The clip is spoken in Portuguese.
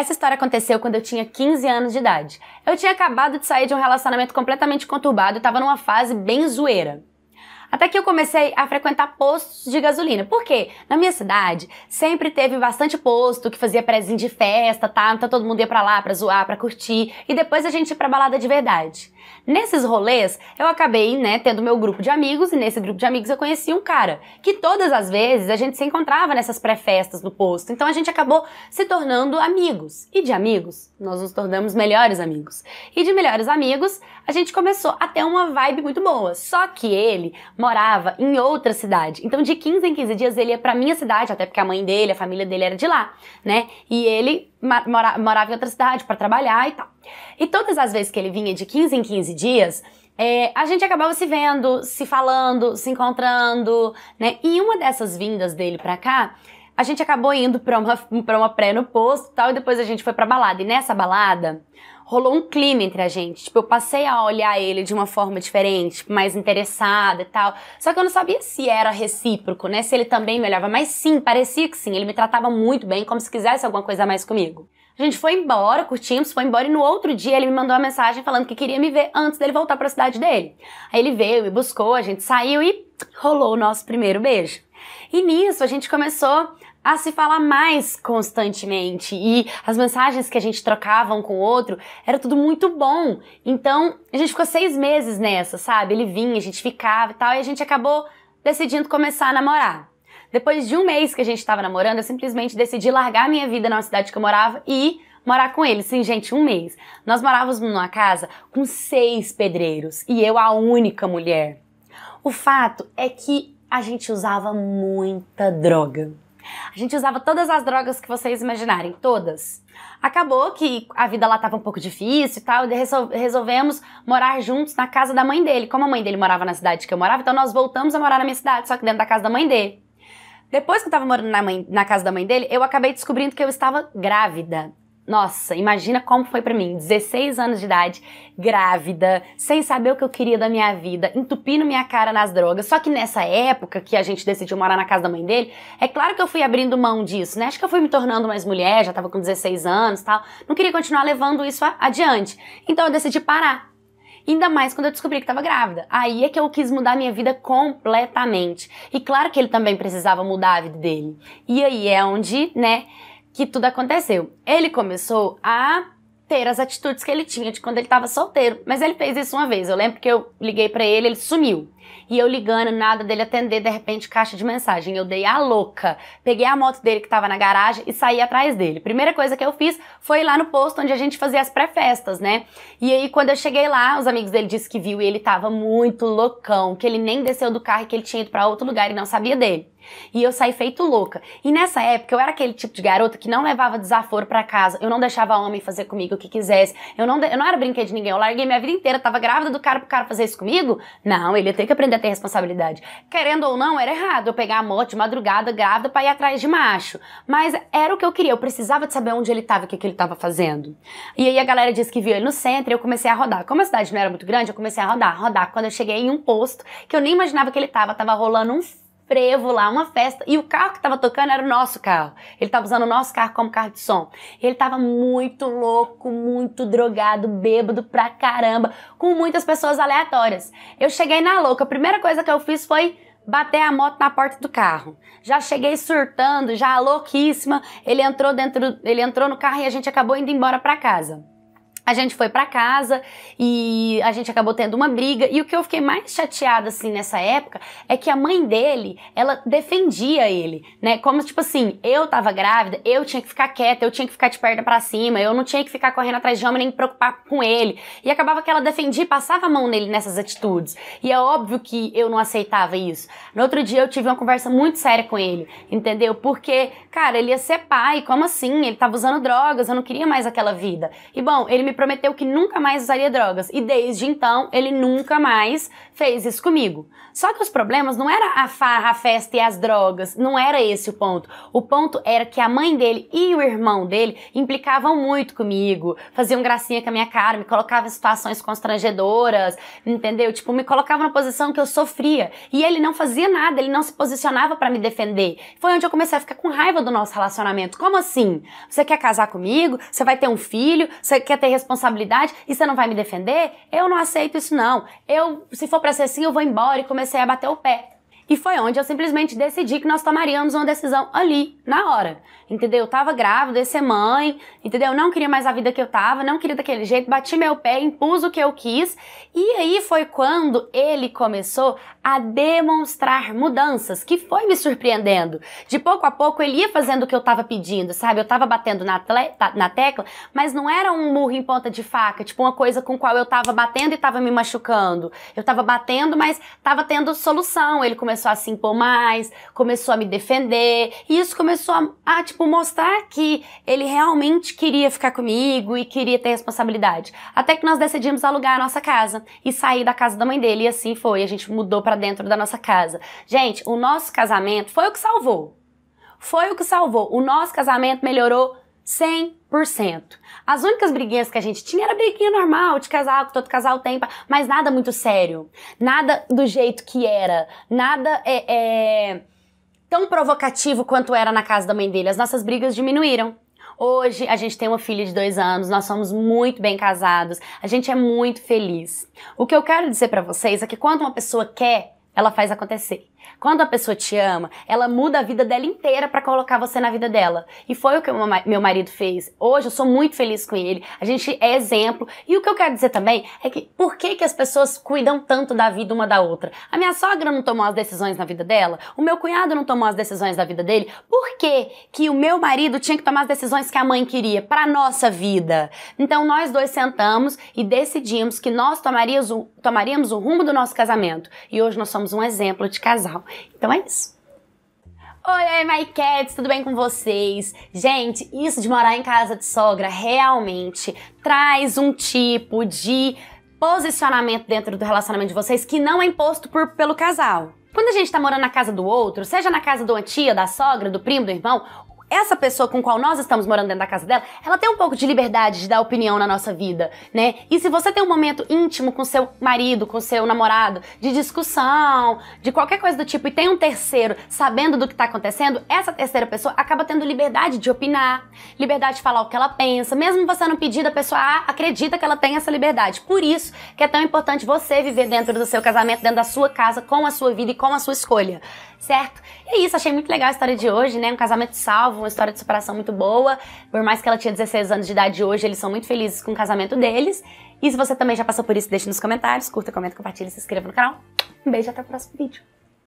Essa história aconteceu quando eu tinha 15 anos de idade. Eu tinha acabado de sair de um relacionamento completamente conturbado e estava numa fase bem zoeira. Até que eu comecei a frequentar postos de gasolina. Por quê? Na minha cidade, sempre teve bastante posto que fazia prezinho de festa, tá? Então todo mundo ia pra lá pra zoar, pra curtir. E depois a gente ia pra balada de verdade. Nesses rolês, eu acabei, né, tendo meu grupo de amigos, e nesse grupo de amigos eu conheci um cara, que todas as vezes a gente se encontrava nessas pré-festas no posto. Então a gente acabou se tornando amigos. E de amigos, nós nos tornamos melhores amigos. E de melhores amigos, a gente começou a ter uma vibe muito boa. Só que ele morava em outra cidade. Então de 15 em 15 dias ele ia pra minha cidade, até porque a mãe dele, a família dele era de lá, né? E ele mora, morava em outra cidade para trabalhar e tal. E todas as vezes que ele vinha de 15 em 15 15 dias, é, a gente acabava se vendo, se falando, se encontrando, né? E uma dessas vindas dele pra cá, a gente acabou indo pra uma, pra uma pré no posto e tal, e depois a gente foi pra balada. E nessa balada, rolou um clima entre a gente. Tipo, eu passei a olhar ele de uma forma diferente, tipo, mais interessada e tal. Só que eu não sabia se era recíproco, né? Se ele também me olhava. Mas sim, parecia que sim. Ele me tratava muito bem, como se quisesse alguma coisa a mais comigo. A gente foi embora, curtimos, foi embora e no outro dia ele me mandou uma mensagem falando que queria me ver antes dele voltar para a cidade dele. Aí ele veio, me buscou, a gente saiu e rolou o nosso primeiro beijo. E nisso a gente começou a se falar mais constantemente e as mensagens que a gente trocava um com o outro era tudo muito bom. Então a gente ficou seis meses nessa, sabe? Ele vinha, a gente ficava e tal, e a gente acabou decidindo começar a namorar. Depois de um mês que a gente estava namorando, eu simplesmente decidi largar minha vida na cidade que eu morava e ir morar com ele. Sim, gente, um mês. Nós morávamos numa casa com seis pedreiros e eu a única mulher. O fato é que a gente usava muita droga. A gente usava todas as drogas que vocês imaginarem, todas. Acabou que a vida lá estava um pouco difícil e tal, e resolvemos morar juntos na casa da mãe dele. Como a mãe dele morava na cidade que eu morava, então nós voltamos a morar na minha cidade, só que dentro da casa da mãe dele. Depois que eu tava morando na, mãe, na, casa da mãe dele, eu acabei descobrindo que eu estava grávida. Nossa, imagina como foi para mim, 16 anos de idade, grávida, sem saber o que eu queria da minha vida, entupindo minha cara nas drogas. Só que nessa época que a gente decidiu morar na casa da mãe dele, é claro que eu fui abrindo mão disso, né? Acho que eu fui me tornando mais mulher, já tava com 16 anos, tal. Não queria continuar levando isso adiante. Então eu decidi parar. Ainda mais quando eu descobri que estava grávida. Aí é que eu quis mudar minha vida completamente. E claro que ele também precisava mudar a vida dele. E aí é onde, né, que tudo aconteceu. Ele começou a ter as atitudes que ele tinha de quando ele estava solteiro, mas ele fez isso uma vez. Eu lembro que eu liguei para ele, ele sumiu. E eu ligando, nada dele atender, de repente caixa de mensagem. Eu dei a louca. Peguei a moto dele que estava na garagem e saí atrás dele. Primeira coisa que eu fiz foi ir lá no posto onde a gente fazia as pré-festas, né? E aí quando eu cheguei lá, os amigos dele disseram que viu e ele tava muito loucão, que ele nem desceu do carro e que ele tinha ido para outro lugar e não sabia dele. E eu saí feito louca. E nessa época eu era aquele tipo de garota que não levava desaforo para casa, eu não deixava homem fazer comigo o que quisesse, eu não, eu não era brinquedo de ninguém, eu larguei minha vida inteira, tava grávida do cara pro cara fazer isso comigo? Não, ele ia ter que aprender a ter responsabilidade. Querendo ou não, era errado eu pegar a moto de madrugada grávida pra ir atrás de macho. Mas era o que eu queria, eu precisava de saber onde ele tava e o que, que ele tava fazendo. E aí a galera disse que viu ele no centro e eu comecei a rodar. Como a cidade não era muito grande, eu comecei a rodar, rodar. Quando eu cheguei em um posto que eu nem imaginava que ele tava, tava rolando um frevo lá, uma festa. E o carro que tava tocando era o nosso carro. Ele tava usando o nosso carro como carro de som. Ele tava muito louco, muito drogado, bêbado pra caramba, com muitas pessoas aleatórias. Eu cheguei na louca, a primeira coisa que eu fiz foi bater a moto na porta do carro. Já cheguei surtando, já louquíssima. Ele entrou dentro, ele entrou no carro e a gente acabou indo embora para casa. A gente foi para casa e a gente acabou tendo uma briga. E o que eu fiquei mais chateada assim nessa época é que a mãe dele, ela defendia ele, né? Como tipo assim, eu tava grávida, eu tinha que ficar quieta, eu tinha que ficar de perna para cima, eu não tinha que ficar correndo atrás de homem nem me preocupar com ele. E acabava que ela defendia e passava a mão nele nessas atitudes. E é óbvio que eu não aceitava isso. No outro dia eu tive uma conversa muito séria com ele, entendeu? Porque, cara, ele ia ser pai, como assim? Ele tava usando drogas, eu não queria mais aquela vida. E bom, ele me me prometeu que nunca mais usaria drogas e desde então ele nunca mais fez isso comigo. Só que os problemas não era a farra, a festa e as drogas, não era esse o ponto. O ponto era que a mãe dele e o irmão dele implicavam muito comigo, faziam gracinha com a minha cara, me colocavam em situações constrangedoras, entendeu? Tipo, me colocavam na posição que eu sofria e ele não fazia nada, ele não se posicionava para me defender. Foi onde eu comecei a ficar com raiva do nosso relacionamento. Como assim? Você quer casar comigo? Você vai ter um filho? Você quer ter responsabilidade e você não vai me defender? Eu não aceito isso não. Eu, se for para ser assim, eu vou embora e comecei a bater o pé. E foi onde eu simplesmente decidi que nós tomaríamos uma decisão ali, na hora. Entendeu? Eu tava grávida, ia ser mãe, entendeu? Não queria mais a vida que eu tava, não queria daquele jeito, bati meu pé, impus o que eu quis. E aí foi quando ele começou a demonstrar mudanças, que foi me surpreendendo. De pouco a pouco ele ia fazendo o que eu tava pedindo, sabe? Eu tava batendo na, na tecla, mas não era um murro em ponta de faca, tipo uma coisa com qual eu tava batendo e tava me machucando. Eu tava batendo, mas tava tendo solução. Ele começou começou a se impor mais, começou a me defender, e isso começou a, a, tipo, mostrar que ele realmente queria ficar comigo e queria ter responsabilidade. Até que nós decidimos alugar a nossa casa e sair da casa da mãe dele, e assim foi, a gente mudou para dentro da nossa casa. Gente, o nosso casamento foi o que salvou. Foi o que salvou. O nosso casamento melhorou 100 as únicas briguinhas que a gente tinha era briguinha normal, de casal, que todo casal tem, mas nada muito sério. Nada do jeito que era. Nada é, é, tão provocativo quanto era na casa da mãe dele. As nossas brigas diminuíram. Hoje a gente tem uma filha de dois anos, nós somos muito bem casados, a gente é muito feliz. O que eu quero dizer para vocês é que quando uma pessoa quer, ela faz acontecer. Quando a pessoa te ama, ela muda a vida dela inteira para colocar você na vida dela. E foi o que meu marido fez. Hoje eu sou muito feliz com ele. A gente é exemplo. E o que eu quero dizer também é que por que, que as pessoas cuidam tanto da vida uma da outra? A minha sogra não tomou as decisões na vida dela, o meu cunhado não tomou as decisões da vida dele. Por que, que o meu marido tinha que tomar as decisões que a mãe queria para nossa vida? Então nós dois sentamos e decidimos que nós tomaríamos o, tomaríamos o rumo do nosso casamento. E hoje nós somos um exemplo de casal casal. Então é isso. Oi, oi, my cats, tudo bem com vocês? Gente, isso de morar em casa de sogra realmente traz um tipo de posicionamento dentro do relacionamento de vocês que não é imposto por, pelo casal. Quando a gente tá morando na casa do outro, seja na casa de uma tia, da sogra, do primo, do irmão, essa pessoa com qual nós estamos morando dentro da casa dela, ela tem um pouco de liberdade de dar opinião na nossa vida, né? E se você tem um momento íntimo com seu marido, com seu namorado, de discussão, de qualquer coisa do tipo, e tem um terceiro sabendo do que está acontecendo, essa terceira pessoa acaba tendo liberdade de opinar, liberdade de falar o que ela pensa. Mesmo você não pedir, a pessoa ah, acredita que ela tem essa liberdade. Por isso que é tão importante você viver dentro do seu casamento, dentro da sua casa, com a sua vida e com a sua escolha certo? E é isso, achei muito legal a história de hoje, né? Um casamento salvo, uma história de superação muito boa. Por mais que ela tinha 16 anos de idade hoje, eles são muito felizes com o casamento deles. E se você também já passou por isso, deixe nos comentários, curta, comenta, compartilha, se inscreva no canal. Um beijo e até o próximo vídeo.